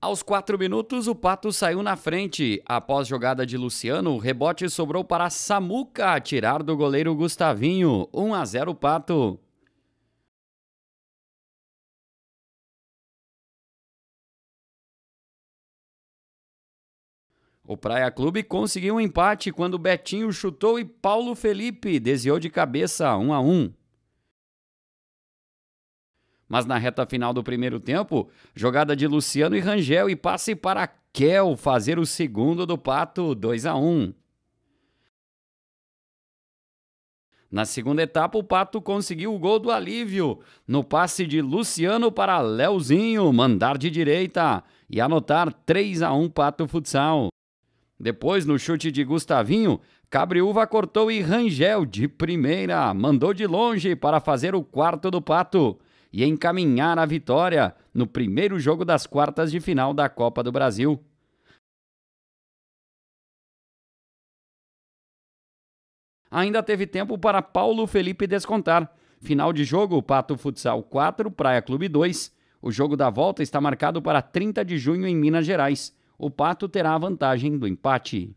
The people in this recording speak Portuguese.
Aos quatro minutos, o Pato saiu na frente. Após jogada de Luciano, o rebote sobrou para Samuca atirar do goleiro Gustavinho. 1 a 0 Pato. O Praia Clube conseguiu um empate quando Betinho chutou e Paulo Felipe desviou de cabeça 1 a 1. Mas na reta final do primeiro tempo, jogada de Luciano e Rangel e passe para Kel fazer o segundo do Pato 2 a 1. Na segunda etapa, o Pato conseguiu o gol do alívio no passe de Luciano para Leozinho, mandar de direita e anotar 3 a 1 Pato Futsal. Depois, no chute de Gustavinho, Cabriúva cortou e Rangel, de primeira, mandou de longe para fazer o quarto do Pato e encaminhar a vitória no primeiro jogo das quartas de final da Copa do Brasil. Ainda teve tempo para Paulo Felipe descontar. Final de jogo, Pato Futsal 4, Praia Clube 2. O jogo da volta está marcado para 30 de junho em Minas Gerais. O Pato terá a vantagem do empate.